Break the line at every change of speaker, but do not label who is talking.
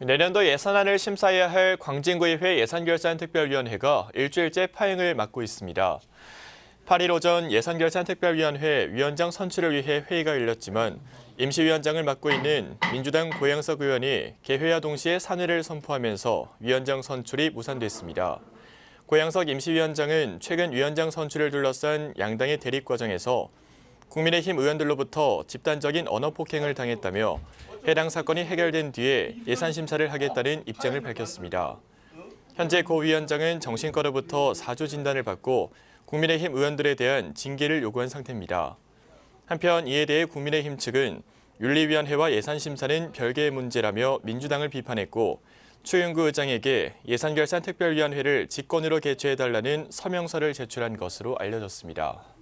내년도 예산안을 심사해야 할 광진구의회 예산결산특별위원회가 일주일째 파행을 맡고 있습니다. 8일 오전 예산결산특별위원회 위원장 선출을 위해 회의가 열렸지만 임시위원장을 맡고 있는 민주당 고양석 의원이 개회와 동시에 사내를 선포하면서 위원장 선출이 무산됐습니다. 고양석 임시위원장은 최근 위원장 선출을 둘러싼 양당의 대립 과정에서 국민의힘 의원들로부터 집단적인 언어폭행을 당했다며 해당 사건이 해결된 뒤에 예산 심사를 하겠다는 입장을 밝혔습니다. 현재 고 위원장은 정신과로부터 사주 진단을 받고 국민의힘 의원들에 대한 징계를 요구한 상태입니다. 한편 이에 대해 국민의힘 측은 윤리위원회와 예산심사는 별개의 문제라며 민주당을 비판했고 추윤구 의장에게 예산결산 특별위원회를 직권으로 개최해달라는 서명서를 제출한 것으로 알려졌습니다.